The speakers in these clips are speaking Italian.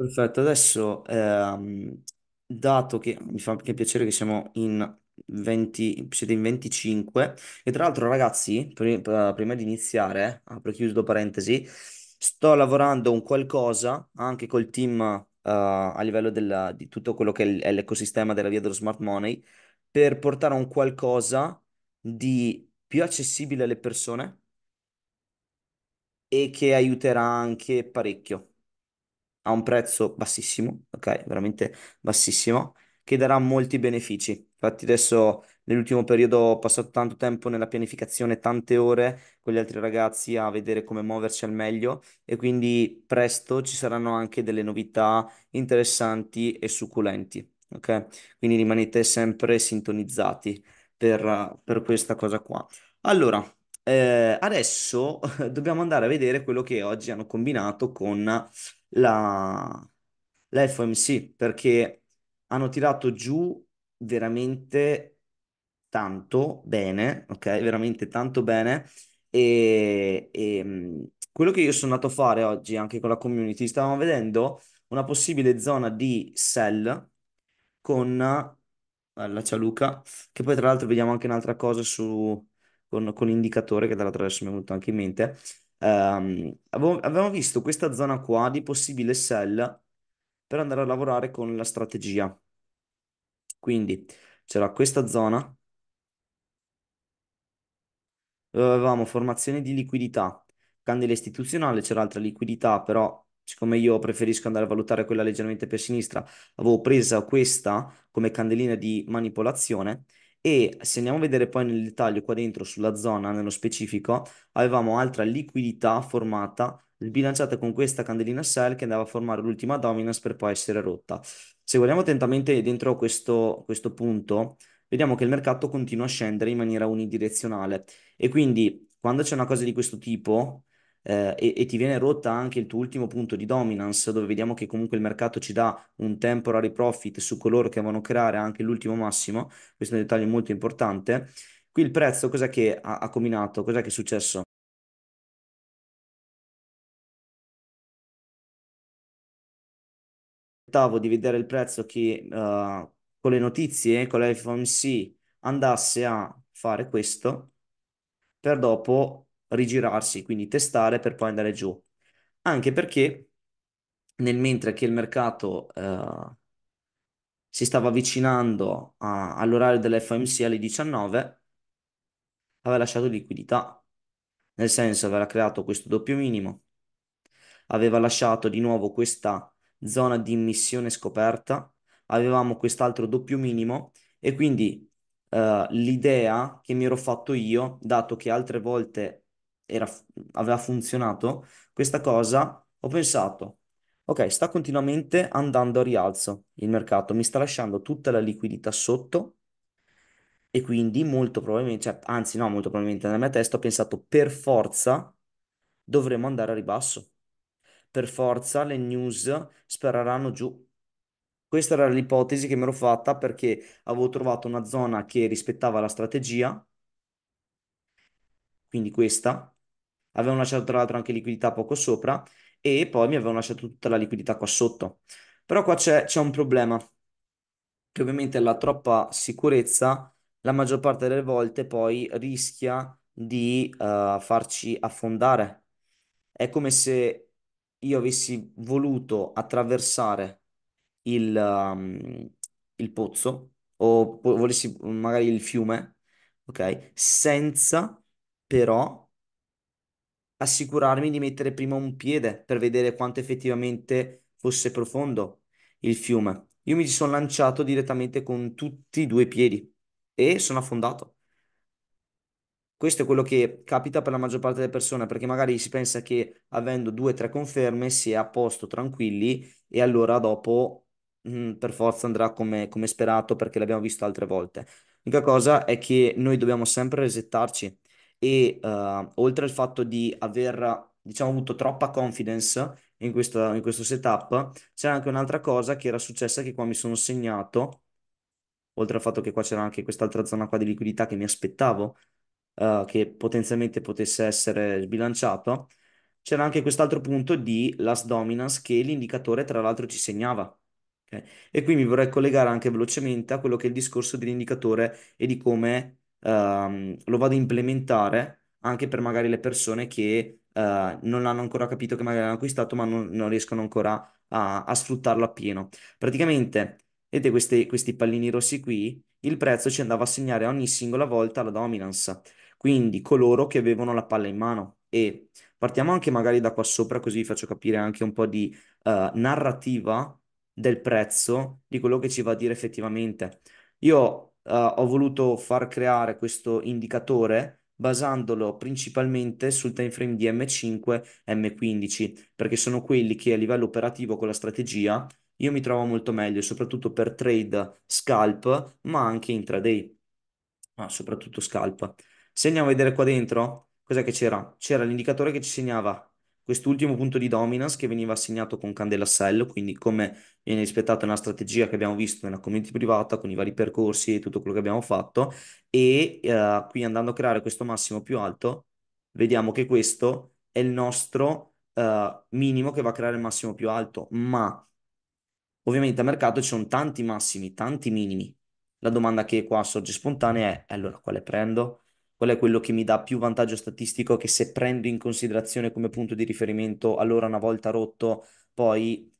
Perfetto, adesso ehm, dato che mi fa anche piacere che siamo in 20, siete in 25, e tra l'altro ragazzi, pri- prima di iniziare, apro e chiudo parentesi, sto lavorando un qualcosa anche col team eh, a livello della- di tutto quello che è l'ecosistema della via dello smart money, per portare un qualcosa di più accessibile alle persone e che aiuterà anche parecchio a un prezzo bassissimo, ok? Veramente bassissimo, che darà molti benefici. Infatti adesso nell'ultimo periodo ho passato tanto tempo nella pianificazione, tante ore con gli altri ragazzi a vedere come muoverci al meglio e quindi presto ci saranno anche delle novità interessanti e succulenti, ok? Quindi rimanete sempre sintonizzati per, per questa cosa qua. Allora, eh, adesso dobbiamo andare a vedere quello che oggi hanno combinato con la, la FOMC perché hanno tirato giù veramente tanto bene, ok? Veramente tanto bene. E, e, mm, quello che io sono andato a fare oggi anche con la community, stavamo vedendo una possibile zona di sell con... la ciao Luca, che poi tra l'altro vediamo anche un'altra cosa su, con, con l'indicatore che tra l'altro adesso mi è venuto anche in mente ehm, avevamo visto questa zona qua di possibile sell per andare a lavorare con la strategia. Quindi c'era questa zona dove avevamo formazione di liquidità, candela istituzionale, c'era altra liquidità, però siccome io preferisco andare a valutare quella leggermente per sinistra, avevo presa questa come candelina di manipolazione e se andiamo a vedere poi nel dettaglio qua dentro sulla zona, nello specifico, avevamo altra liquidità formata sbilanciata con questa candelina sell che andava a formare l'ultima dominance per poi essere rotta. Se guardiamo attentamente dentro questo, questo punto, vediamo che il mercato continua a scendere in maniera unidirezionale e quindi quando c'è una cosa di questo tipo eh, e, e, ti viene rotta anche il tuo ultimo punto di dominance, dove vediamo che comunque il mercato ci dà un temporary profit su coloro che vanno a creare anche l'ultimo massimo, questo è un dettaglio molto importante. Qui il prezzo cos'è che ha, ha combinato? Cos'è che è successo? di vedere il prezzo che uh, con le notizie, con l'iPhone andasse a fare questo per dopo rigirarsi, quindi testare per poi andare giù. Anche perché nel mentre che il mercato eh, si stava avvicinando all'orario dell'FMC alle 19, aveva lasciato liquidità, nel senso aveva creato questo doppio minimo, aveva lasciato di nuovo questa zona di immissione scoperta, avevamo quest'altro doppio minimo e quindi eh, l'idea che mi ero fatto io, dato che altre volte era, aveva funzionato questa cosa, ho pensato, ok, sta continuamente andando a rialzo il mercato, mi sta lasciando tutta la liquidità sotto e quindi molto probabilmente, cioè, anzi no, molto probabilmente nella mia testa ho pensato per forza dovremo andare a ribasso, per forza le news spereranno giù. Questa era l'ipotesi che mi ero fatta perché avevo trovato una zona che rispettava la strategia, quindi questa, avevano lasciato tra l'altro anche liquidità poco sopra e poi mi avevano lasciato tutta la liquidità qua sotto. Però qua c'è, c'è un problema, che ovviamente la troppa sicurezza la maggior parte delle volte poi rischia di uh, farci affondare. È come se io avessi voluto attraversare il, um, il pozzo o po- volessi magari il fiume, ok? Senza però assicurarmi di mettere prima un piede per vedere quanto effettivamente fosse profondo il fiume. Io mi sono lanciato direttamente con tutti e due i piedi e sono affondato. Questo è quello che capita per la maggior parte delle persone, perché magari si pensa che avendo due o tre conferme si è a posto, tranquilli, e allora dopo mh, mm, per forza andrà come, come sperato perché l'abbiamo visto altre volte. L'unica cosa è che noi dobbiamo sempre resettarci e eh, oltre al fatto di aver, diciamo, avuto troppa confidence in questo, in questo setup, c'era anche un'altra cosa che era successa che qua mi sono segnato, oltre al fatto che qua c'era anche quest'altra zona qua di liquidità che mi aspettavo eh, che potenzialmente potesse essere sbilanciato c'era anche quest'altro punto di last dominance che l'indicatore tra l'altro ci segnava. Okay. E qui mi vorrei collegare anche velocemente a quello che è il discorso dell'indicatore e di come Ehm, lo vado a implementare anche per magari le persone che eh, non l'hanno ancora capito che magari hanno acquistato ma non, non riescono ancora a, a, sfruttarlo appieno. Praticamente, vedete questi, questi pallini rossi qui, il prezzo ci andava a segnare ogni singola volta la dominance, quindi coloro che avevano la palla in mano e partiamo anche magari da qua sopra così vi faccio capire anche un po' di uh, narrativa del prezzo di quello che ci va a dire effettivamente. Io uh, ho voluto far creare questo indicatore basandolo principalmente sul time frame di M5 M15, perché sono quelli che a livello operativo con la strategia io mi trovo molto meglio, soprattutto per trade scalp, ma anche intraday, ma soprattutto scalp. Se andiamo a vedere qua dentro, cos'è che c'era? C'era l'indicatore che ci segnava quest'ultimo punto di dominance che veniva assegnato con candela sell, quindi come viene rispettata una strategia che abbiamo visto nella community privata con i vari percorsi e tutto quello che abbiamo fatto e eh, qui andando a creare questo massimo più alto vediamo che questo è il nostro eh, minimo che va a creare il massimo più alto, ma ovviamente a mercato ci sono tanti massimi, tanti minimi. La domanda che qua sorge spontanea è allora quale prendo? qual è quello che mi dà più vantaggio statistico che se prendo in considerazione come punto di riferimento, allora una volta rotto, poi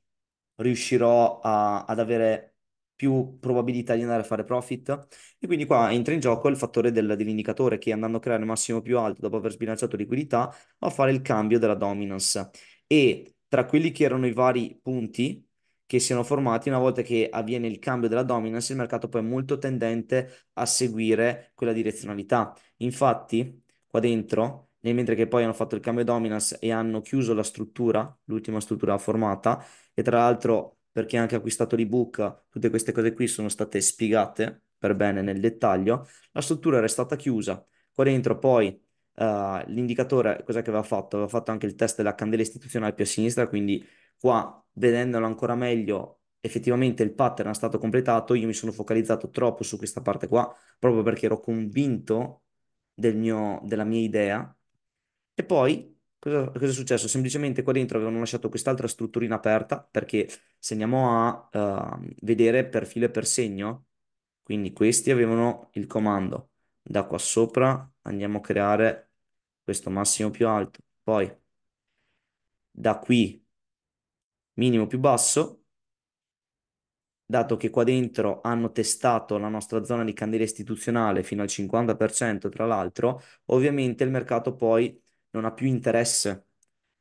riuscirò a, ad avere più probabilità di andare a fare profit e quindi qua entra in gioco il fattore del, dell'indicatore che andando a creare il massimo più alto dopo aver sbilanciato liquidità va a fare il cambio della dominance e tra quelli che erano i vari punti che siano formati una volta che avviene il cambio della dominance, il mercato poi è molto tendente a seguire quella direzionalità. Infatti, qua dentro nel mentre che poi hanno fatto il cambio dominance e hanno chiuso la struttura, l'ultima struttura formata, e tra l'altro per chi ha anche acquistato l'ebook, tutte queste cose qui sono state spiegate per bene nel dettaglio, la struttura era stata chiusa, qua dentro poi uh, l'indicatore, cosa che aveva fatto? Aveva fatto anche il test della candela istituzionale più a sinistra, quindi Qua, vedendolo ancora meglio, effettivamente il pattern è stato completato, io mi sono focalizzato troppo su questa parte qua, proprio perché ero convinto del mio, della mia idea. E poi cosa, cosa è successo? Semplicemente qua dentro avevano lasciato quest'altra strutturina aperta, perché se andiamo a uh, vedere per filo e per segno, quindi questi avevano il comando. Da qua sopra andiamo a creare questo massimo più alto. Poi da qui minimo più basso, dato che qua dentro hanno testato la nostra zona di candela istituzionale fino al 50%, tra l'altro, ovviamente il mercato poi non ha più interesse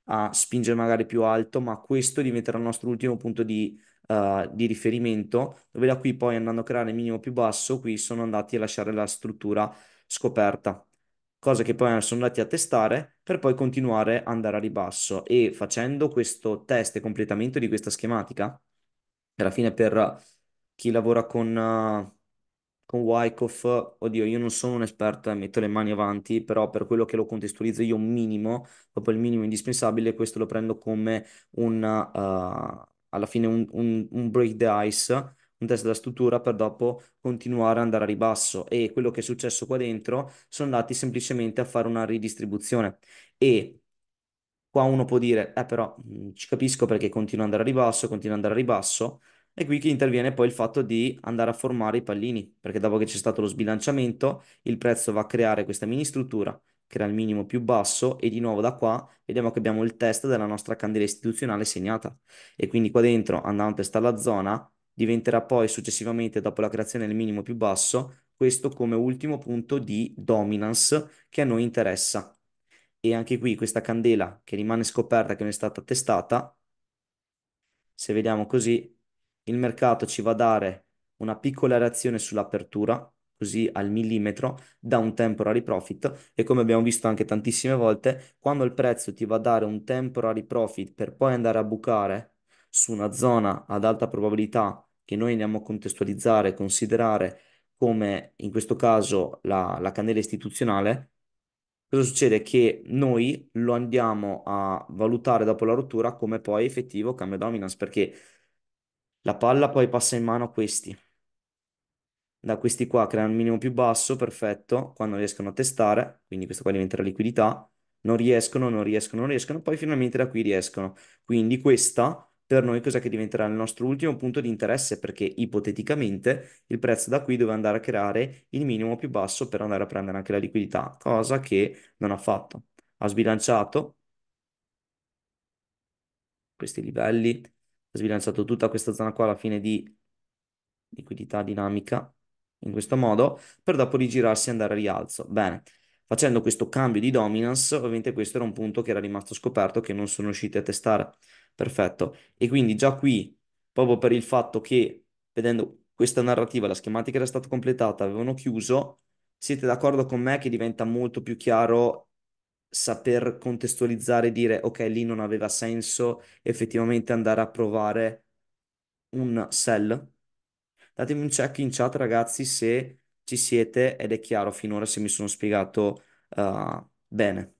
a spingere magari più alto, ma questo diventerà il nostro ultimo punto di, uh, di riferimento, dove da qui poi andando a creare il minimo più basso, qui sono andati a lasciare la struttura scoperta cosa che poi sono andati a testare per poi continuare ad andare a ribasso e facendo questo test e completamento di questa schematica, alla fine per chi lavora con, uh, con Wyckoff, oddio, io non sono un esperto e metto le mani avanti, però per quello che lo contestualizzo io minimo, proprio il minimo indispensabile, questo lo prendo come un, uh, alla fine un, un, un break the ice un test della struttura per dopo continuare ad andare a ribasso e quello che è successo qua dentro sono andati semplicemente a fare una ridistribuzione e qua uno può dire eh però mh, mhmm, ci capisco perché continua ad andare a ribasso continua ad andare a ribasso e qui che interviene poi il fatto di andare a formare i pallini perché dopo che c'è stato lo sbilanciamento il prezzo va a creare questa mini struttura che era il minimo più basso e di nuovo da qua vediamo che abbiamo il test della nostra candela istituzionale segnata e quindi qua dentro andando a testare la zona diventerà poi successivamente, dopo la creazione del minimo più basso, questo come ultimo punto di dominance che a noi interessa. E anche qui questa candela che rimane scoperta, che non è stata testata, se vediamo così, il mercato ci va a dare una piccola reazione sull'apertura, così al millimetro, da un temporary profit e come abbiamo visto anche tantissime volte, quando il prezzo ti va a dare un temporary profit per poi andare a bucare su una zona ad alta probabilità che noi andiamo a contestualizzare, considerare come in questo caso la, la candela istituzionale, cosa succede? Che noi lo andiamo a valutare dopo la rottura come poi effettivo cambio dominance, perché la palla poi passa in mano a questi. Da questi qua creano un minimo più basso, perfetto, quando riescono a testare, quindi questo qua diventa liquidità, non riescono, non riescono, non riescono, poi finalmente da qui riescono. Quindi questa per noi cosa che diventerà il nostro ultimo punto di interesse perché ipoteticamente il prezzo da qui doveva andare a creare il minimo più basso per andare a prendere anche la liquidità, cosa che non ha fatto. Ha sbilanciato questi livelli, ha sbilanciato tutta questa zona qua alla fine di liquidità dinamica in questo modo per dopo rigirarsi e andare a rialzo. Bene. Facendo questo cambio di dominance, ovviamente questo era un punto che era rimasto scoperto che non sono riusciti a testare. Perfetto. E quindi già qui, proprio per il fatto che, vedendo questa narrativa, la schematica era stata completata, avevano chiuso, siete d'accordo con me che diventa molto più chiaro saper contestualizzare e dire, ok, lì non aveva senso effettivamente andare a provare un sell? Datemi un check in chat, ragazzi, se ci siete ed è chiaro finora se mi sono spiegato uh, bene.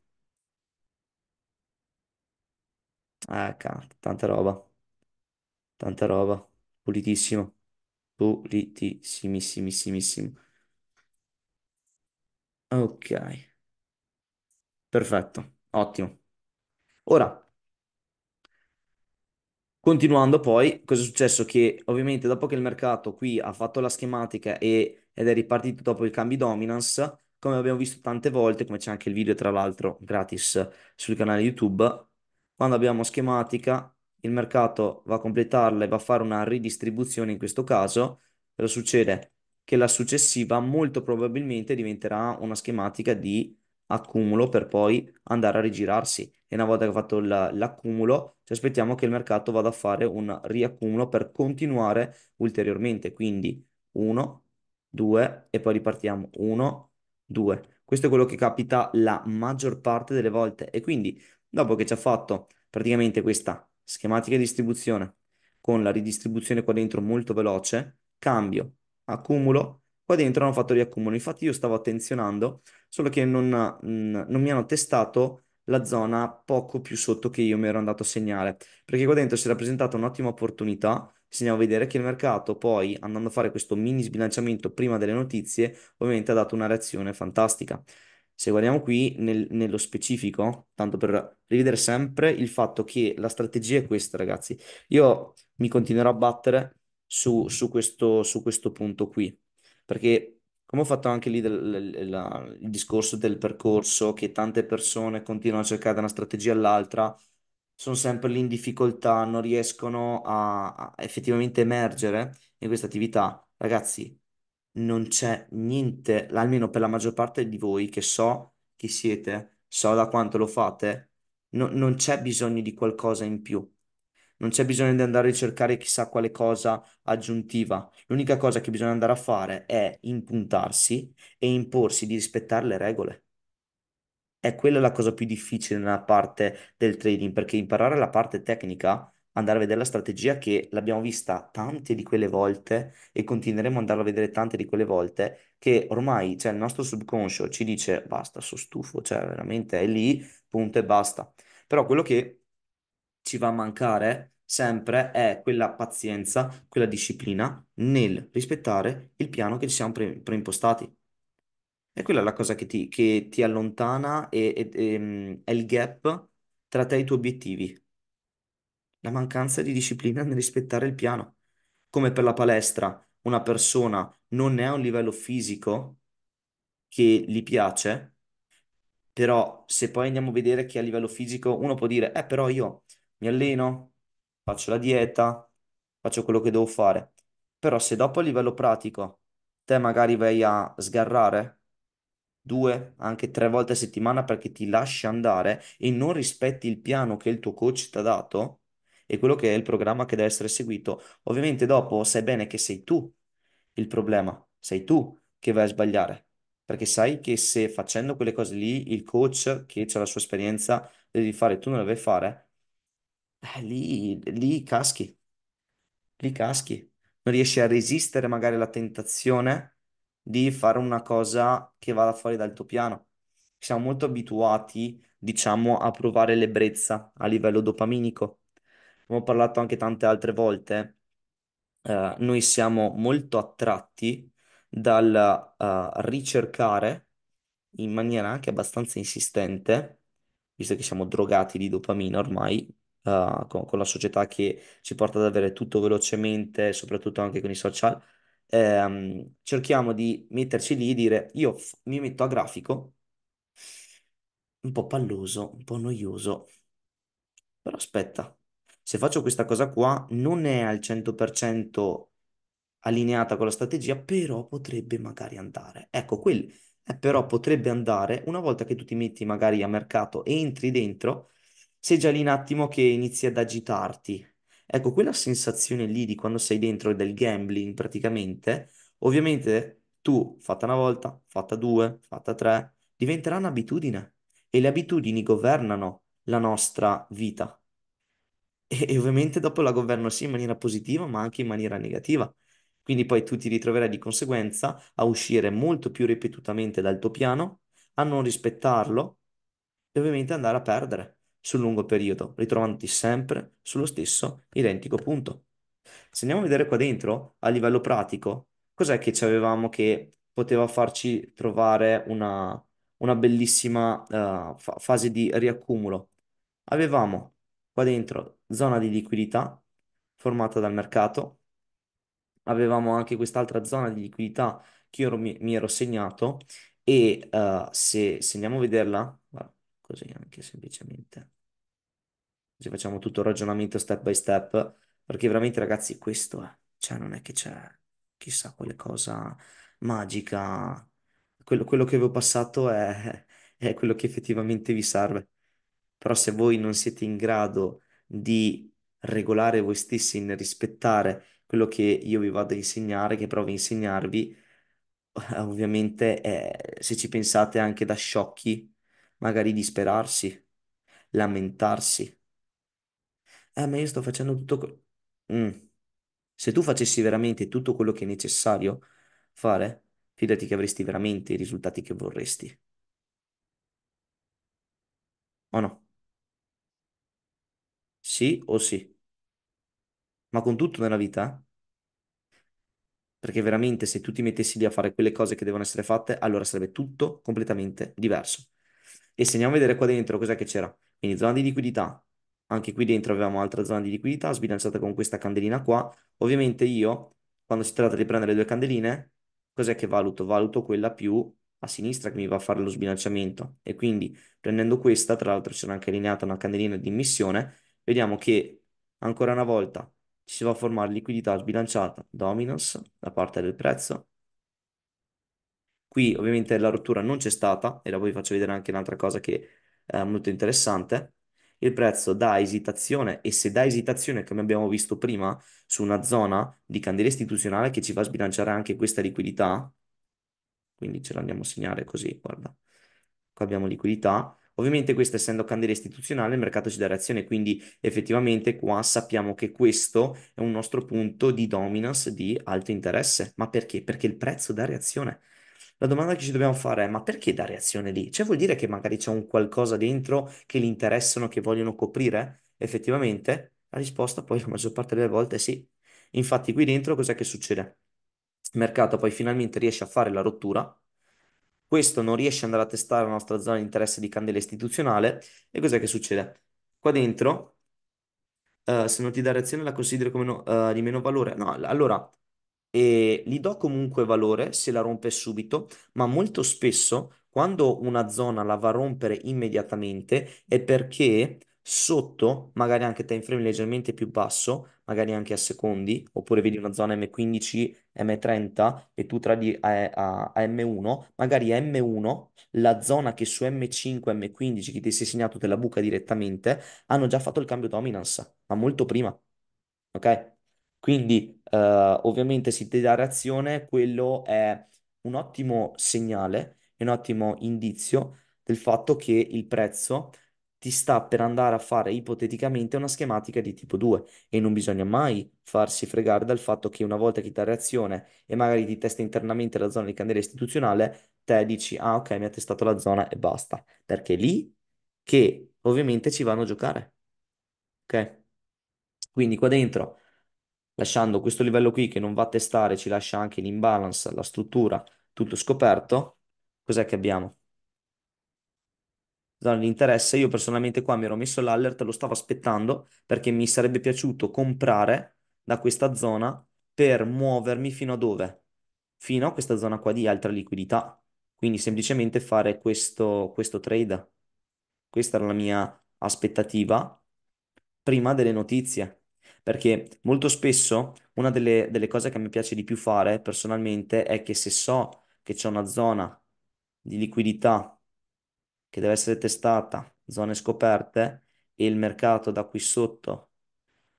Eh, tanta roba, tanta roba. Pulitissimo, pulitissimissimissimo. Ok, perfetto, ottimo. Ora, Continuando poi, cosa è successo? Che ovviamente dopo che il mercato qui ha fatto la schematica e, ed è ripartito dopo il cambio dominance, come abbiamo visto tante volte, come c'è anche il video tra l'altro gratis sul canale YouTube, quando abbiamo schematica, il mercato va a completarla e va a fare una ridistribuzione in questo caso, cosa succede? Che la successiva molto probabilmente diventerà una schematica di accumulo per poi andare a rigirarsi e una volta che ha fatto l'accumulo ci aspettiamo che il mercato vada a fare un riaccumulo per continuare ulteriormente quindi 1 2 e poi ripartiamo 1 2 questo è quello che capita la maggior parte delle volte e quindi Dopo che ci ha fatto praticamente questa schematica di distribuzione con la ridistribuzione qua dentro molto veloce, cambio, accumulo, qua dentro hanno fatto riaccumulo. Infatti io stavo attenzionando, solo che non, mm, non mi hanno testato la zona poco più sotto che io mi ero andato a segnare, perché qua dentro si era presentata un'ottima opportunità, se andiamo a vedere che il mercato poi, andando a fare questo mini sbilanciamento prima delle notizie, ovviamente ha dato una reazione fantastica. Se guardiamo qui nel- nello specifico, tanto per rivedere sempre il fatto che la strategia è questa, ragazzi. Io mi continuerò a battere su, su questo, su questo punto qui, perché come ho fatto anche lì del- la- il discorso del percorso, che tante persone continuano a cercare da una strategia all'altra, sono sempre lì in difficoltà, non riescono a, a effettivamente emergere in questa attività. Ragazzi, non c'è niente, almeno per la maggior parte di voi che so chi siete, so da quanto lo fate, no, non c'è bisogno di qualcosa in più. Non c'è bisogno di andare a ricercare chissà quale cosa aggiuntiva. L'unica cosa che bisogna andare a fare è impuntarsi e imporsi di rispettare le regole. È quella la cosa più difficile nella parte del trading, perché imparare la parte tecnica andare a vedere la strategia che l'abbiamo vista tante di quelle volte e continueremo ad andarla a vedere tante di quelle volte che ormai cioè, il nostro subconscio ci dice basta, sono stufo, cioè veramente è lì, punto e basta. Però quello che ci va a mancare sempre è quella pazienza, quella disciplina nel rispettare il piano che ci siamo pre- preimpostati. E quella è la cosa che ti, che ti allontana e, e, e mm, è il gap tra te e i tuoi obiettivi la mancanza di disciplina nel rispettare il piano. Come per la palestra, una persona non è a un livello fisico che gli piace, però se poi andiamo a vedere che a livello fisico uno può dire, eh però io mi alleno, faccio la dieta, faccio quello che devo fare, però se dopo a livello pratico te magari vai a sgarrare due, anche tre volte a settimana perché ti lasci andare e non rispetti il piano che il tuo coach ti ha dato, e quello che è il programma che deve essere seguito. Ovviamente dopo sai bene che sei tu il problema, sei tu che vai a sbagliare, perché sai che se facendo quelle cose lì il coach che ha la sua esperienza devi fare, tu non la devi fare, eh, lì, lì caschi, lì caschi, non riesci a resistere magari alla tentazione di fare una cosa che vada fuori dal tuo piano. Siamo molto abituati, diciamo, a provare l'ebbrezza a livello dopaminico abbiamo parlato anche tante altre volte, eh, noi siamo molto attratti dal eh, ricercare in maniera anche abbastanza insistente, visto che siamo drogati di dopamina ormai, eh, con, con, la società che ci porta ad avere tutto velocemente, soprattutto anche con i social, ehm, cerchiamo di metterci lì e dire io mi metto a grafico, un po' palloso, un po' noioso, però aspetta se faccio questa cosa qua non è al 100% allineata con la strategia, però potrebbe magari andare. Ecco, quel eh, però potrebbe andare una volta che tu ti metti magari a mercato e entri dentro, sei già lì un attimo che inizi ad agitarti. Ecco, quella sensazione lì di quando sei dentro del gambling praticamente, ovviamente tu fatta una volta, fatta due, fatta tre, diventerà un'abitudine e le abitudini governano la nostra vita e, ovviamente dopo la governo sì in maniera positiva ma anche in maniera negativa. Quindi poi tu ti ritroverai di conseguenza a uscire molto più ripetutamente dal tuo piano, a non rispettarlo e ovviamente andare a perdere sul lungo periodo, ritrovandoti sempre sullo stesso identico punto. Se andiamo a vedere qua dentro, a livello pratico, cos'è che avevamo che poteva farci trovare una, una bellissima uh, fa- fase di riaccumulo? Avevamo Qua dentro zona di liquidità formata dal mercato. Avevamo anche quest'altra zona di liquidità che io mi, mi ero segnato e uh, se, se, andiamo a vederla, così anche semplicemente, così facciamo tutto il ragionamento step by step, perché veramente ragazzi questo è, cioè non è che c'è chissà quale cosa magica, quello, quello che vi ho passato è, è quello che effettivamente vi serve. Però se voi non siete in grado di regolare voi stessi nel rispettare quello che io vi vado a insegnare, che provo a insegnarvi, ovviamente eh, se ci pensate anche da sciocchi, magari disperarsi, lamentarsi. Eh, ma io sto facendo tutto... quello... mm. Se tu facessi veramente tutto quello che è necessario fare, fidati che avresti veramente i risultati che vorresti. O no? Sì o sì. Ma con tutto nella vita? Perché veramente se tu ti mettessi lì a fare quelle cose che devono essere fatte, allora sarebbe tutto completamente diverso. E se andiamo a vedere qua dentro cos'è che c'era? Quindi zona di liquidità, anche qui dentro avevamo altra zona di liquidità sbilanciata con questa candelina qua. Ovviamente io, quando si tratta di prendere le due candeline, cos'è che valuto? Valuto quella più a sinistra che mi va a fare lo sbilanciamento. E quindi prendendo questa, tra l'altro c'era anche allineata una candelina di immissione, vediamo che ancora una volta ci si va a formare liquidità sbilanciata, dominance da parte del prezzo. Qui ovviamente la rottura non c'è stata, e la vi faccio vedere anche un'altra cosa che è eh, molto interessante. Il prezzo dà esitazione e se dà esitazione, come abbiamo visto prima, su una zona di candela istituzionale che ci fa sbilanciare anche questa liquidità, quindi ce la andiamo a segnare così, guarda, qua abbiamo liquidità, Ovviamente questo essendo candela istituzionale il mercato ci dà reazione, quindi effettivamente qua sappiamo che questo è un nostro punto di dominance di alto interesse. Ma perché? Perché il prezzo dà reazione. La domanda che ci dobbiamo fare è: ma perché dà reazione lì? Cioè, vuol dire che magari c'è un qualcosa dentro che li interessano, che vogliono coprire? Effettivamente, la risposta poi la maggior parte delle volte è sì. Infatti, qui dentro cos'è che succede? Il mercato poi finalmente riesce a fare la rottura questo non riesce ad andare a testare la nostra zona di interesse di candela istituzionale e cos'è che succede? Qua dentro, eh, se non ti dà reazione la considero come no, eh, di meno valore. No, allora, eh, gli do comunque valore se la rompe subito, ma molto spesso quando una zona la va a rompere immediatamente è perché sotto, magari anche time frame leggermente più basso, magari anche a secondi, oppure vedi una zona M15, M30 e tu tradi a, a, a M1, magari M1 la zona che su M5, M15 che ti sei segnato te la buca direttamente, hanno già fatto il cambio dominance, ma molto prima, ok? Quindi eh, ovviamente se ti dà reazione, quello è un ottimo segnale, un ottimo indizio del fatto che il prezzo ti sta per andare a fare ipoteticamente una schematica di tipo 2 e non bisogna mai farsi fregare dal fatto che una volta che ti reazione e magari ti testa internamente la zona di candela istituzionale, te dici ah ok mi ha testato la zona e basta, perché è lì che ovviamente ci vanno a giocare. Ok? Quindi qua dentro lasciando questo livello qui che non va a testare, ci lascia anche l'imbalance, la struttura, tutto scoperto, cos'è che abbiamo? zona di interesse. Io personalmente qua mi ero messo l'allert, lo stavo aspettando perché mi sarebbe piaciuto comprare da questa zona per muovermi fino a dove? Fino a questa zona qua di altra liquidità. Quindi semplicemente fare questo, questo trade. Questa era la mia aspettativa prima delle notizie. Perché molto spesso una delle, delle cose che mi piace di più fare personalmente è che se so che c'è una zona di liquidità che deve essere testata, zone scoperte, e il mercato da qui sotto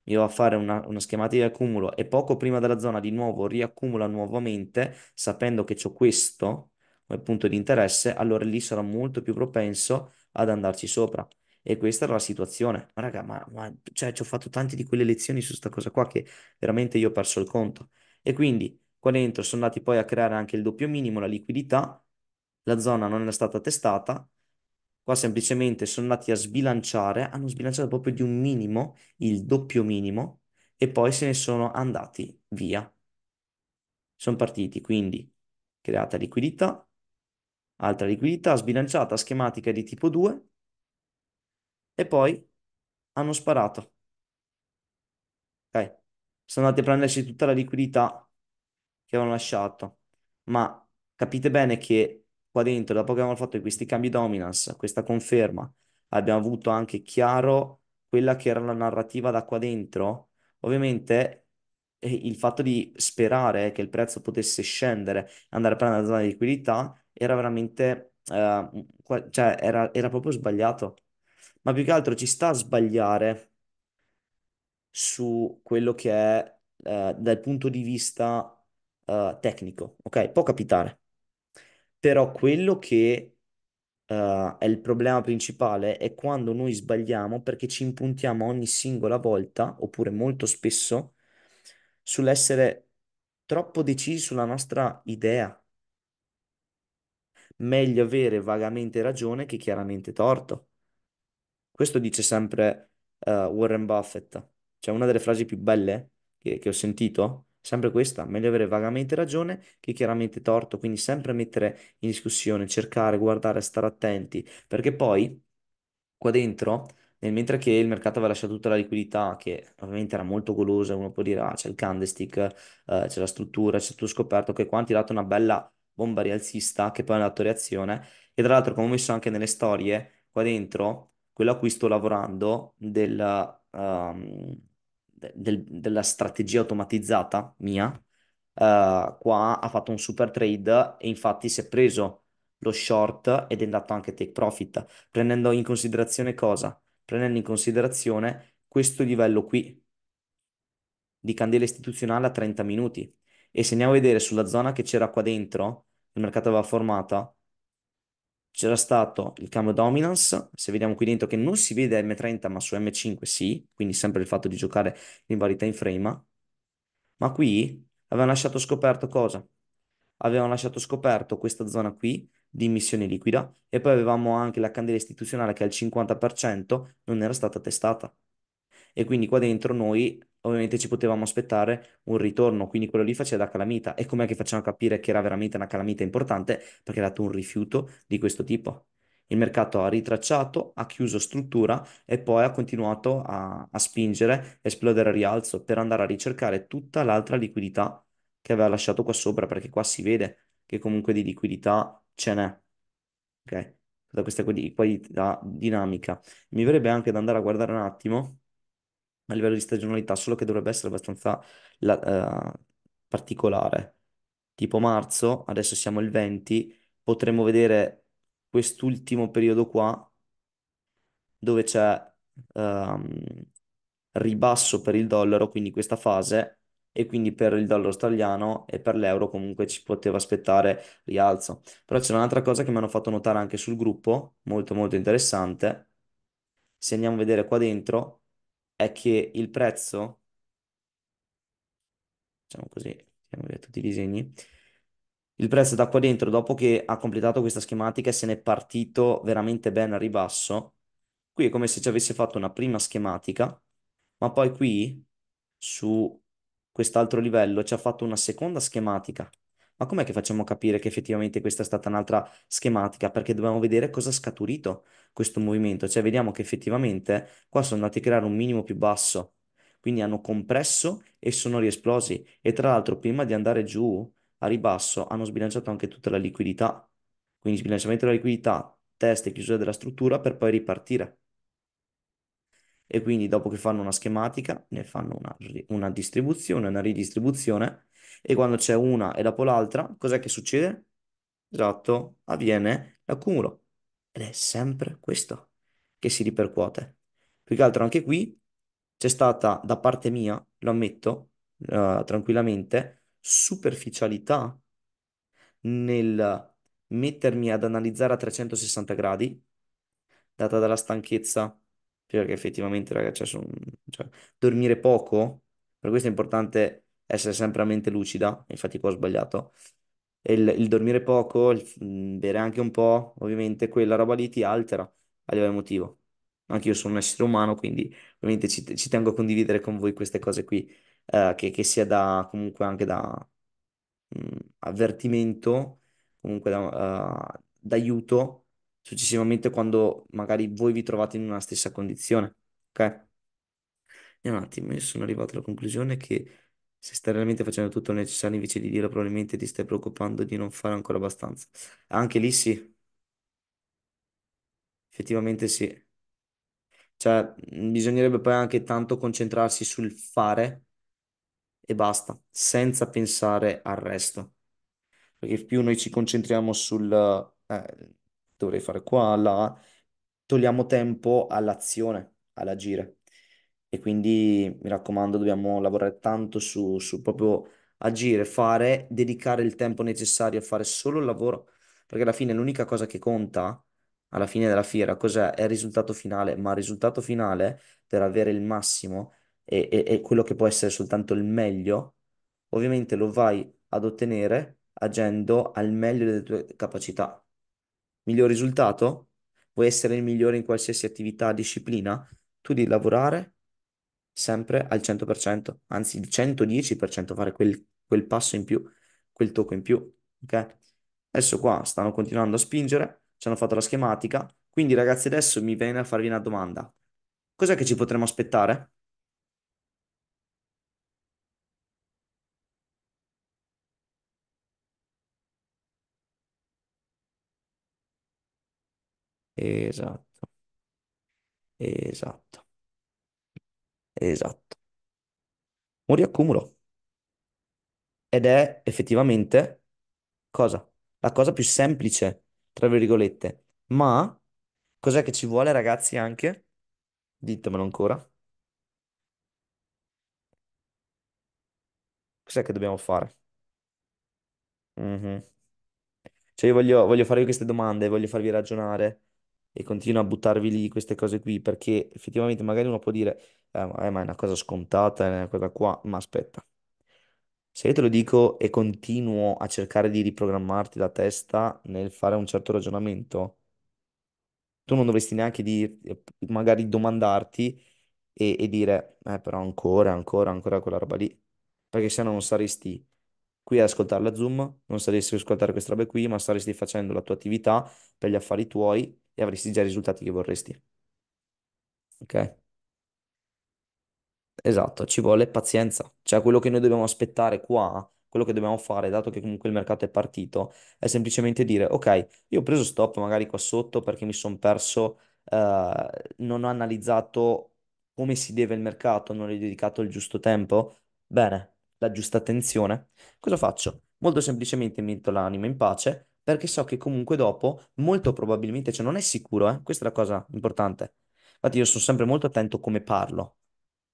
io a fare una, una schematica di accumulo e poco prima della zona di nuovo riaccumula nuovamente, sapendo che ho questo come punto di interesse, allora lì sarò molto più propenso ad andarci sopra. E questa era la situazione. Ma raga, ma, ma cioè, ci ho fatto tante di quelle lezioni su questa cosa qua che veramente io ho perso il conto. E quindi qua dentro sono andati poi a creare anche il doppio minimo, la liquidità, la zona non era stata testata, Qua semplicemente sono andati a sbilanciare, hanno sbilanciato proprio di un minimo, il doppio minimo, e poi se ne sono andati via. Sono partiti quindi creata liquidità, altra liquidità sbilanciata schematica di tipo 2 e poi hanno sparato. Ok, sono andati a prendersi tutta la liquidità che avevano lasciato, ma capite bene che qua dentro, dopo che abbiamo fatto questi cambi dominance, questa conferma, abbiamo avuto anche chiaro quella che era la narrativa da qua dentro, ovviamente eh, il fatto di sperare che il prezzo potesse scendere e andare a prendere la zona di liquidità era veramente, eh, cioè era, era proprio sbagliato. Ma più che altro ci sta a sbagliare su quello che è eh, dal punto di vista eh, tecnico, ok? Può capitare. Però quello che eh, è il problema principale è quando noi sbagliamo perché ci impuntiamo ogni singola volta, oppure molto spesso, sull'essere troppo decisi sulla nostra idea. Meglio avere vagamente ragione che chiaramente torto. Questo dice sempre eh, Warren Buffett. Cioè, una delle frasi più belle che, che ho sentito Sempre questa, meglio avere vagamente ragione che chiaramente torto, quindi sempre mettere in discussione, cercare, guardare, stare attenti, perché poi qua dentro, nel mentre che il mercato aveva lasciato tutta la liquidità, che ovviamente era molto golosa, uno può dire, ah, c'è il candlestick, eh, c'è la struttura, c'è tutto scoperto, che qua ha tirato una bella bomba rialzista che poi ha dato reazione, e tra l'altro come ho messo anche nelle storie, qua dentro, quello a cui sto lavorando, del... Um, del, della strategia automatizzata mia, uh, qua ha fatto un super trade e infatti si è preso lo short ed è andato anche take profit, prendendo in considerazione cosa? Prendendo in considerazione questo livello qui di candela istituzionale a 30 minuti e se andiamo a vedere sulla zona che c'era qua dentro, il mercato aveva formato, c'era stato il cambio dominance, se vediamo qui dentro che non si vede M30 ma su M5 sì, quindi sempre il fatto di giocare in varietà in frame, ma qui avevano lasciato scoperto cosa? Avevano lasciato scoperto questa zona qui di emissione liquida e poi avevamo anche la candela istituzionale che al 50% non era stata testata e quindi qua dentro noi ovviamente ci potevamo aspettare un ritorno, quindi quello lì faceva da calamita. E com'è che facciamo capire che era veramente una calamita importante? Perché ha dato un rifiuto di questo tipo. Il mercato ha ritracciato, ha chiuso struttura e poi ha continuato a, a spingere, esplodere a rialzo per andare a ricercare tutta l'altra liquidità che aveva lasciato qua sopra, perché qua si vede che comunque di liquidità ce n'è. Ok? Da questa qualità ah, dinamica. Mi verrebbe anche da andare a guardare un attimo a livello di stagionalità, solo che dovrebbe essere abbastanza la- eh, particolare. Tipo marzo, adesso siamo il 20, potremmo vedere quest'ultimo periodo qua dove c'è ehm, ribasso per il dollaro, quindi questa fase, e quindi per il dollaro australiano e per l'euro comunque ci poteva aspettare rialzo. Però c'è un'altra cosa che mi hanno fatto notare anche sul gruppo, molto molto interessante. Se andiamo a vedere qua dentro, è che il prezzo, diciamo così, andiamo via tutti i disegni, il prezzo da qua dentro, dopo che ha completato questa schematica e se n'è partito veramente bene a ribasso, qui è come se ci avesse fatto una prima schematica, ma poi qui su quest'altro livello ci ha fatto una seconda schematica ma com'è che facciamo capire che effettivamente questa è stata un'altra schematica? Perché dobbiamo vedere cosa ha scaturito questo movimento, cioè vediamo che effettivamente qua sono andati a creare un minimo più basso, quindi hanno compresso e sono riesplosi e tra l'altro prima di andare giù a ribasso hanno sbilanciato anche tutta la liquidità, quindi sbilanciamento della liquidità, test e chiusura della struttura per poi ripartire e quindi dopo che fanno una schematica ne fanno una, una distribuzione, una ridistribuzione e quando c'è una e dopo l'altra, cos'è che succede? Esatto, avviene l'accumulo ed è sempre questo che si ripercuote. Più che altro anche qui c'è stata da parte mia, lo ammetto eh, tranquillamente, superficialità nel mettermi ad analizzare a 360 gradi, data dalla stanchezza, perché effettivamente, ragazzi, cioè, son- cioè, dormire poco, per questo è importante essere sempre a mente lucida, infatti qua ho sbagliato, E il, il dormire poco, il mm, bere anche un po', ovviamente quella roba lì ti altera a livello emotivo. Anche io sono un essere umano, quindi ovviamente ci, ci tengo a condividere con voi queste cose qui, eh, che, che sia da comunque anche da mh, mm, avvertimento, comunque da, eh, d'aiuto successivamente quando magari voi vi trovate in una stessa condizione, ok? E un attimo, io sono arrivato alla conclusione che se stai realmente facendo tutto il necessario invece di dire probabilmente ti stai preoccupando di non fare ancora abbastanza. Anche lì sì. Effettivamente sì. Cioè, bisognerebbe poi anche tanto concentrarsi sul fare e basta, senza pensare al resto. Perché più noi ci concentriamo sul eh, dovrei fare qua, là, togliamo tempo all'azione, all'agire. E quindi mi raccomando, dobbiamo lavorare tanto su, su proprio agire, fare, dedicare il tempo necessario a fare solo il lavoro, perché alla fine l'unica cosa che conta alla fine della fiera, cos'è? È il risultato finale, ma il risultato finale per avere il massimo e, e quello che può essere soltanto il meglio, ovviamente lo vai ad ottenere agendo al meglio delle tue capacità. Miglior risultato? Vuoi essere il migliore in qualsiasi attività, disciplina? Tu devi lavorare sempre al 100%, anzi il 110%, fare quel, quel passo in più, quel tocco in più, ok? Adesso qua stanno continuando a spingere, ci hanno fatto la schematica, quindi ragazzi adesso mi viene a farvi una domanda. Cos'è che ci potremmo aspettare? Esatto, esatto, esatto. Un accumulo. Ed è effettivamente cosa? La cosa più semplice, tra virgolette. Ma cos'è che ci vuole, ragazzi, anche? Ditemelo ancora. Cos'è che dobbiamo fare? Mhm. Cioè, io voglio, voglio fare io queste domande, voglio farvi ragionare e continuo a buttarvi lì queste cose qui perché effettivamente magari uno può dire eh, eh, ma è una cosa scontata, è una cosa qua, ma aspetta. Se io te lo dico e continuo a cercare di riprogrammarti la testa nel fare un certo ragionamento, tu non dovresti neanche di, magari domandarti e, e dire, eh, però ancora, ancora, ancora quella roba lì, perché se no non saresti qui ad ascoltare la Zoom, non saresti ad ascoltare questa roba qui, ma saresti facendo la tua attività per gli affari tuoi e avresti già i risultati che vorresti. Ok? Esatto, ci vuole pazienza. Cioè, quello che noi dobbiamo aspettare qua, quello che dobbiamo fare, dato che comunque il mercato è partito, è semplicemente dire, ok, io ho preso stop magari qua sotto perché mi sono perso, eh, non ho analizzato come si deve il mercato, non gli ho dedicato il giusto tempo. Bene, la giusta attenzione. Cosa faccio? Molto semplicemente metto l'anima in pace perché so che comunque dopo, molto probabilmente, cioè non è sicuro, eh? questa è la cosa importante. Infatti io sono sempre molto attento a come parlo,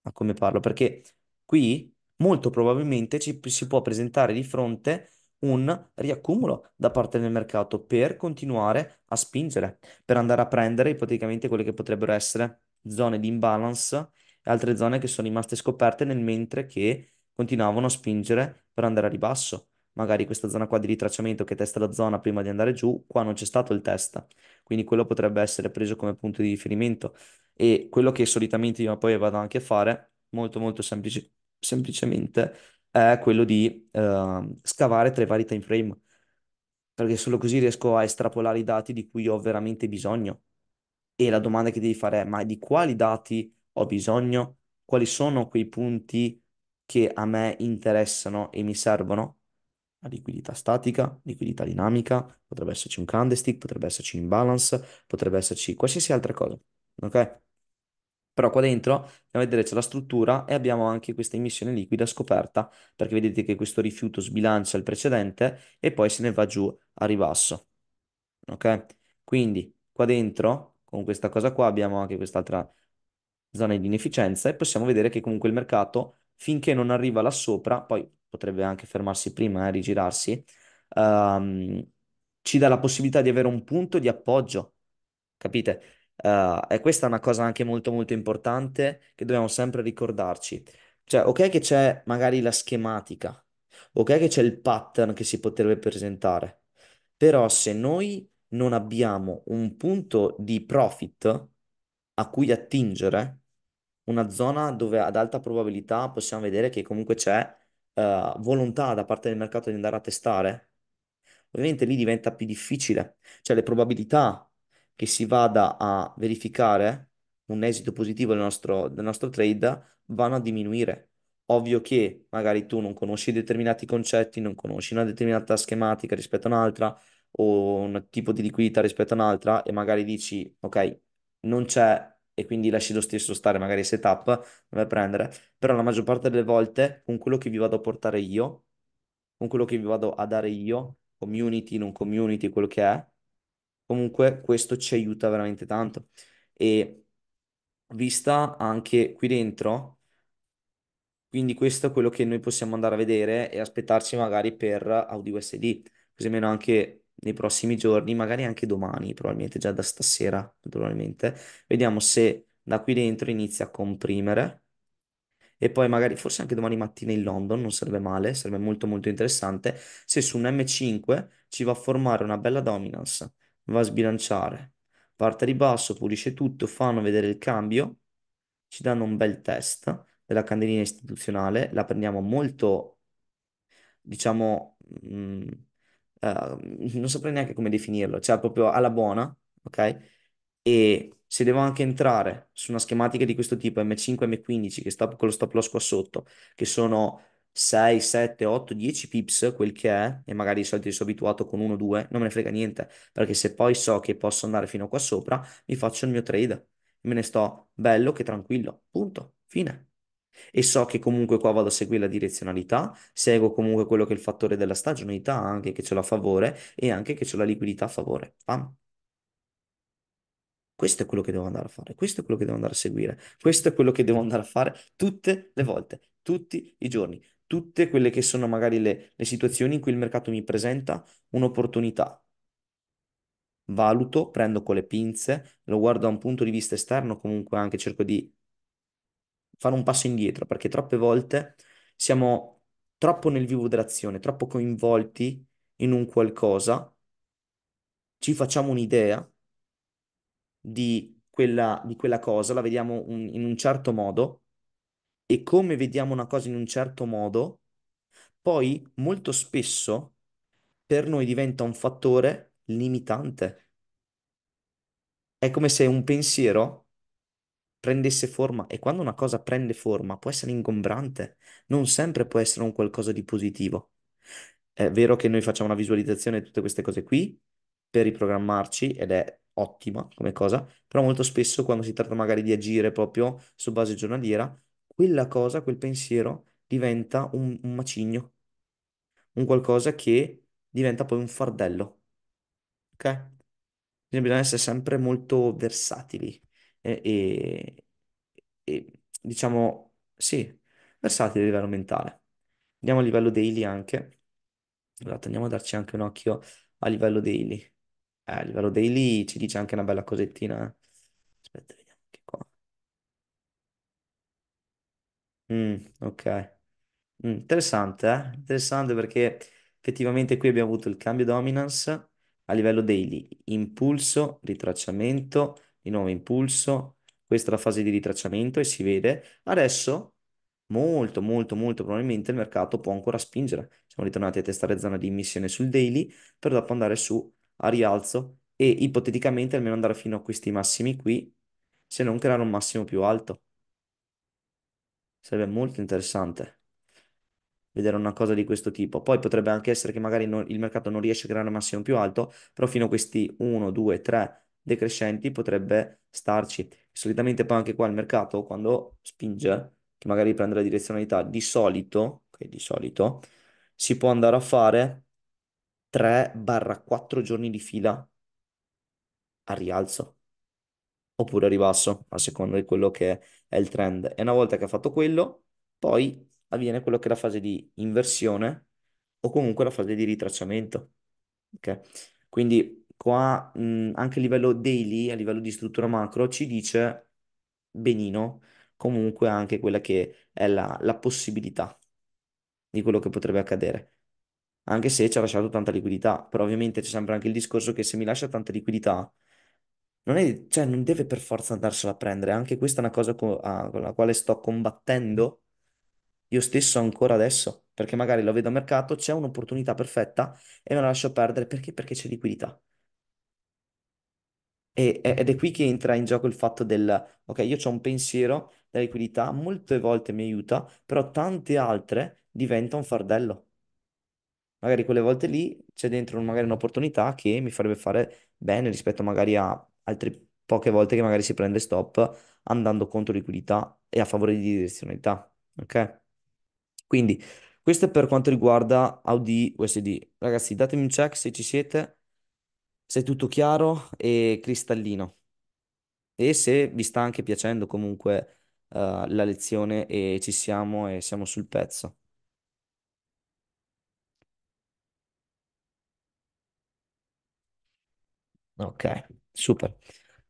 a come parlo, perché qui molto probabilmente ci si può presentare di fronte un riaccumulo da parte del mercato per continuare a spingere, per andare a prendere ipoteticamente quelle che potrebbero essere zone di imbalance e altre zone che sono rimaste scoperte nel mentre che continuavano a spingere per andare a ribasso magari questa zona qua di ritracciamento che testa la zona prima di andare giù, qua non c'è stato il test, quindi quello potrebbe essere preso come punto di riferimento e quello che solitamente io poi vado anche a fare, molto molto semplice, semplicemente, è quello di eh, scavare tra i vari time frame, perché solo così riesco a estrapolare i dati di cui ho veramente bisogno. E la domanda che devi fare è, ma di quali dati ho bisogno? Quali sono quei punti che a me interessano e mi servono? liquidità statica, liquidità dinamica, potrebbe esserci un candlestick, potrebbe esserci un imbalance, potrebbe esserci qualsiasi altra cosa, ok? Però qua dentro, andiamo a vedere, c'è la struttura e abbiamo anche questa emissione liquida scoperta, perché vedete che questo rifiuto sbilancia il precedente e poi se ne va giù a ribasso, ok? Quindi qua dentro, con questa cosa qua, abbiamo anche quest'altra zona di inefficienza e possiamo vedere che comunque il mercato, finché non arriva là sopra, poi potrebbe anche fermarsi prima e eh, rigirarsi, ehm, ci dà la possibilità di avere un punto di appoggio, capite? Eh, e questa è una cosa anche molto molto importante che dobbiamo sempre ricordarci. Cioè, ok che c'è magari la schematica, ok che c'è il pattern che si potrebbe presentare, però se noi non abbiamo un punto di profit a cui attingere, una zona dove ad alta probabilità possiamo vedere che comunque c'è eh, volontà da parte del mercato di andare a testare, ovviamente lì diventa più difficile, cioè le probabilità che si vada a verificare un esito positivo del nostro, del nostro trade vanno a diminuire. Ovvio che magari tu non conosci determinati concetti, non conosci una determinata schematica rispetto a un'altra o un tipo di liquidità rispetto a un'altra e magari dici ok, non c'è e quindi lasci lo stesso stare magari setup, non prendere, però la maggior parte delle volte con quello che vi vado a portare io, con quello che vi vado a dare io, community, non community, quello che è, comunque questo ci aiuta veramente tanto. E vista anche qui dentro, quindi questo è quello che noi possiamo andare a vedere e aspettarci magari per Audi USD, così meno anche nei prossimi giorni, magari anche domani, probabilmente già da stasera, naturalmente. Vediamo se da qui dentro inizia a comprimere e poi magari forse anche domani mattina in London, non sarebbe male, sarebbe molto molto interessante se su un M5 ci va a formare una bella dominance, va a sbilanciare, parte di basso, pulisce tutto, fanno vedere il cambio, ci danno un bel test della candelina istituzionale, la prendiamo molto diciamo mh, mm, Ehm, non saprei neanche come definirlo, cioè proprio alla buona, ok? E se devo anche entrare su una schematica di questo tipo M5, M15, che sta con lo stop loss qua sotto, che sono 6, 7, 8, 10 pips, quel che è, e magari di solito sono abituato con 1, 2, non me ne frega niente, perché se poi so che posso andare fino qua sopra, mi faccio il mio trade, me ne sto bello che tranquillo, punto, fine e so che comunque qua vado a seguire la direzionalità, seguo comunque quello che è il fattore della stagionalità, anche che ce l'ho a favore e anche che ce l'ho la liquidità a favore. Pam. Questo è quello che devo andare a fare, questo è quello che devo andare a seguire, questo è quello che devo andare a fare tutte le volte, tutti i giorni, tutte quelle che sono magari le, le situazioni in cui il mercato mi presenta un'opportunità. Valuto, prendo con le pinze, lo guardo da un punto di vista esterno, comunque anche cerco di fare un passo indietro, perché troppe volte siamo troppo nel vivo dell'azione, troppo coinvolti in un qualcosa, ci facciamo un'idea di quella, di quella cosa, la vediamo un, in un certo modo e come vediamo una cosa in un certo modo, poi molto spesso per noi diventa un fattore limitante. È come se un pensiero prendesse forma e quando una cosa prende forma può essere ingombrante, non sempre può essere un qualcosa di positivo. È vero che noi facciamo una visualizzazione di tutte queste cose qui per riprogrammarci ed è ottima come cosa, però molto spesso quando si tratta magari di agire proprio su base giornaliera, quella cosa, quel pensiero diventa un, un macigno, un qualcosa che diventa poi un fardello. Ok? Quindi bisogna essere sempre molto versatili e, e- diciamo sì, versatile a livello mentale. Andiamo a livello daily anche. Guardate, esatto, andiamo a darci anche un occhio a livello daily. Eh, a livello daily ci dice anche una bella cosettina. eh. Aspetta, vediamo anche qua. Mm, ok. Mm, interessante, eh? Interessante perché effettivamente qui abbiamo avuto il cambio dominance a livello daily, impulso, ritracciamento, di nuovo impulso, questa è la fase di ritracciamento e si vede. Adesso molto molto molto probabilmente il mercato può ancora spingere. Siamo ritornati a testare zona di immissione sul daily per dopo andare su a rialzo e ipoteticamente almeno andare fino a questi massimi qui, se non creare un massimo più alto. Sarebbe molto interessante vedere una cosa di questo tipo. Poi potrebbe anche essere che magari non, il mercato non riesce a creare un massimo più alto, però fino a questi 1, 2, 3 decrescenti potrebbe starci. Solitamente poi anche qua il mercato quando spinge, che magari prende la direzionalità, di solito, okay, di solito si può andare a fare 3-4 giorni di fila a rialzo oppure a ribasso, a seconda di quello che è il trend. E una volta che ha fatto quello, poi avviene quello che è la fase di inversione o comunque la fase di ritracciamento. Okay? Quindi qua mh, anche a livello daily, a livello di struttura macro, ci dice benino comunque anche quella che è la, la possibilità di quello che potrebbe accadere. Anche se ci ha lasciato tanta liquidità, però ovviamente c'è sempre anche il discorso che se mi lascia tanta liquidità, non, è, cioè, non deve per forza andarsela a prendere. Anche questa è una cosa con, ah, con la quale sto combattendo io stesso ancora adesso, perché magari lo vedo a mercato, c'è un'opportunità perfetta e me la lascio perdere perché? Perché c'è liquidità. E, ed è qui che entra in gioco il fatto del, ok, io ho un pensiero, la liquidità molte volte mi aiuta, però tante altre diventa un fardello. Magari quelle volte lì c'è dentro magari un'opportunità che mi farebbe fare bene rispetto magari a altre poche volte che magari si prende stop andando contro liquidità e a favore di direzionalità. Ok? Quindi questo è per quanto riguarda Audi USD. Ragazzi, datemi un check se ci siete se è tutto chiaro e cristallino e se vi sta anche piacendo comunque eh, la lezione e ci siamo e siamo sul pezzo. Ok, super,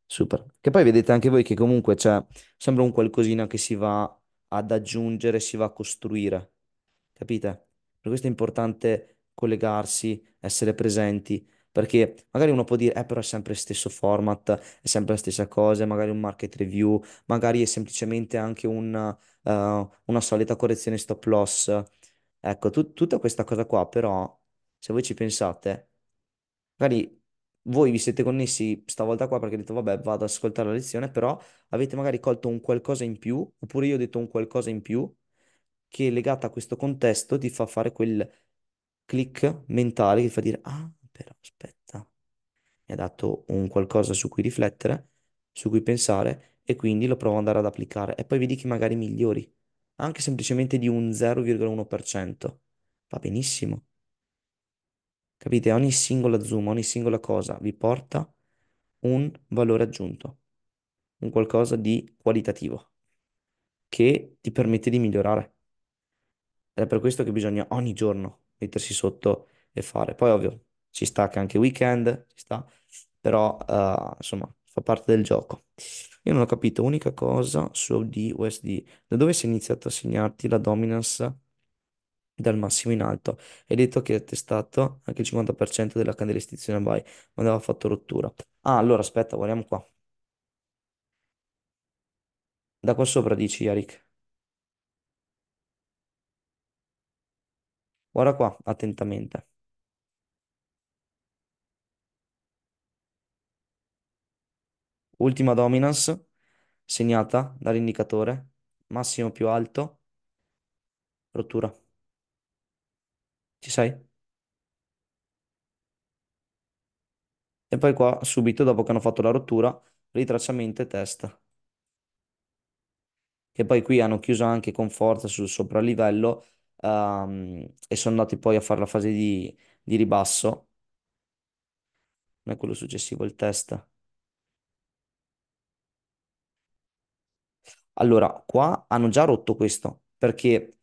super. Che poi vedete anche voi che comunque c'è cioè, sempre un qualcosina che si va ad aggiungere, si va a costruire, capite? Per questo è importante collegarsi, essere presenti, perché magari uno può dire, eh, però è sempre lo stesso format, è sempre la stessa cosa, magari un market review, magari è semplicemente anche una, uh, eh, una solita correzione stop loss. Ecco, tu- tutta questa cosa qua, però, se voi ci pensate, magari voi vi siete connessi stavolta qua perché ho detto, vabbè, vado ad ascoltare la lezione, però avete magari colto un qualcosa in più, oppure io ho detto un qualcosa in più che legata a questo contesto ti fa fare quel click mentale che fa dire, ah, però aspetta, mi ha dato un qualcosa su cui riflettere, su cui pensare e quindi lo provo ad andare ad applicare e poi vedi che magari migliori, anche semplicemente di un 0,1%. Va benissimo. Capite? Ogni singola zoom, ogni singola cosa vi porta un valore aggiunto, un qualcosa di qualitativo che ti permette di migliorare. Ed è per questo che bisogna ogni giorno mettersi sotto e fare. Poi, ovvio, ci sta che anche weekend, ci sta, però uh, insomma fa parte del gioco. Io non ho capito unica cosa su di USD, da dove si è iniziato a segnarti la dominance dal massimo in alto? Hai detto che hai testato anche il 50% della candela istituzione buy, ma aveva fatto rottura. Ah, allora aspetta, guardiamo qua. Da qua sopra dici, Yarik. Guarda qua attentamente. Ultima dominance segnata dall'indicatore, massimo più alto, rottura. Ci sei? E poi qua subito dopo che hanno fatto la rottura, ritracciamento e testa. Che poi qui hanno chiuso anche con forza sul sopralivello um, e sono andati poi a fare la fase di, di ribasso. Non è quello successivo il test. Allora, qua hanno già rotto questo, perché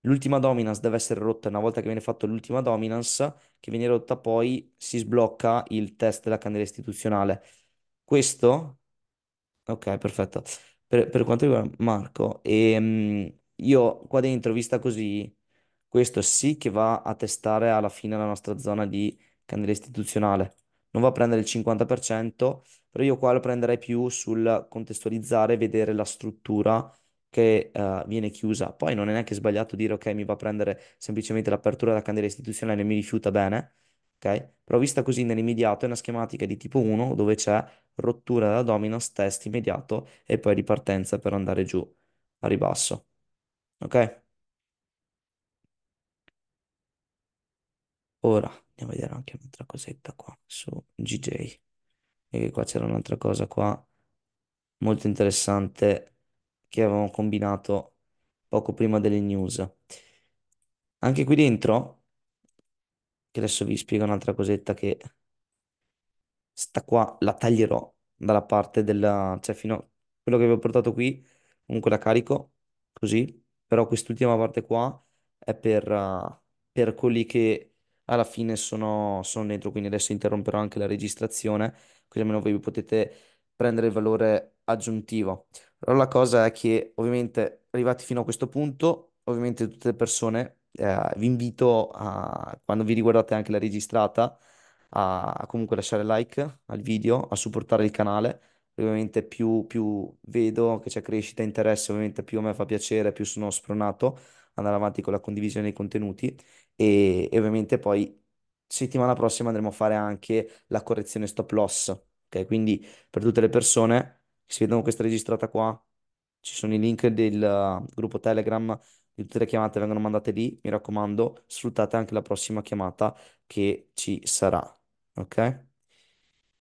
l'ultima dominance deve essere rotta una volta che viene fatto l'ultima dominance, che viene rotta poi si sblocca il test della candela istituzionale. Questo, ok, perfetto. Per, per quanto riguarda Marco, ehm, io qua dentro, vista così, questo sì che va a testare alla fine la nostra zona di candela istituzionale. Non va a prendere il 50%, però io qua lo prenderei più sul contestualizzare, vedere la struttura che eh, viene chiusa. Poi non è neanche sbagliato dire ok, mi va a prendere semplicemente l'apertura della candela istituzionale e mi rifiuta bene, ok? Però vista così nell'immediato è una schematica di tipo 1 dove c'è rottura della dominance, test immediato e poi ripartenza per andare giù a ribasso. Ok? Ora andiamo a vedere anche un'altra cosetta qua su GJ e che qua c'era un'altra cosa qua molto interessante che avevamo combinato poco prima delle news. Anche qui dentro, che adesso vi spiego un'altra cosetta che sta qua, la taglierò dalla parte della, cioè fino a quello che avevo portato qui, comunque la carico così, però quest'ultima parte qua è per, uh, per quelli che alla fine sono, sono dentro, quindi adesso interromperò anche la registrazione, così almeno voi potete prendere il valore aggiuntivo. Allora la cosa è che ovviamente arrivati fino a questo punto, ovviamente tutte le persone, eh, vi invito a, quando vi riguardate anche la registrata, a, comunque lasciare like al video, a supportare il canale. Ovviamente più, più vedo che c'è crescita e interesse, ovviamente più a me fa piacere, più sono spronato ad andare avanti con la condivisione dei contenuti e, e ovviamente poi settimana prossima andremo a fare anche la correzione stop loss, ok? Quindi per tutte le persone che si vedono questa registrata qua, ci sono i link del uh, gruppo Telegram, di tutte le chiamate vengono mandate lì, mi raccomando, sfruttate anche la prossima chiamata che ci sarà, ok?